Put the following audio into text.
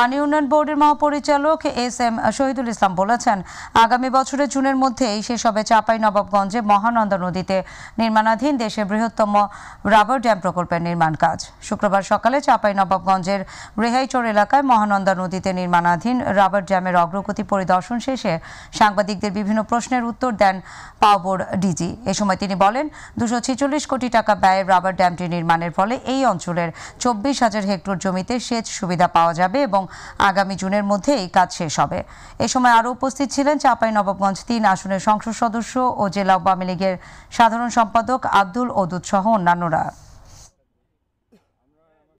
পানি উন্নয়ন বোর্ডের মহাপরিচালক এস এম শহীদুল ইসলাম বলেছেন আগামী বছরের জুনের মধ্যেই শেষ হবে চাপাই নবাবগঞ্জে মহানন্দা নদীতে নির্মাণাধীন দেশের বৃহত্তম রাবার ড্যাম প্রকল্পের নির্মাণ কাজ শুক্রবার সকালে চাপাই নবাবগঞ্জের রেহাইচর এলাকায় মহানন্দা নদীতে নির্মাণাধীন রাবার ড্যামের অগ্রগতি পরিদর্শন শেষে সাংবাদিকদের বিভিন্ন প্রশ্নের উত্তর দেন পাওবোর ডিজি এ সময় তিনি বলেন দুশো ছেচল্লিশ কোটি টাকা ব্যয়ে রাবার ড্যামটি নির্মাণের ফলে এই অঞ্চলের চব্বিশ হাজার হেক্টর জমিতে সেচ সুবিধা পাওয়া যাবে এবং আগামী জুনের মধ্যে এই কাজ শেষ হবে এ সময় আরও উপস্থিত ছিলেন চাপাই নবাবগঞ্জ তিন আসনের সংসদ সদস্য ও জেলা আওয়ামী লীগের সাধারণ সম্পাদক আব্দুল ওদুদ সহ অন্যান্যরা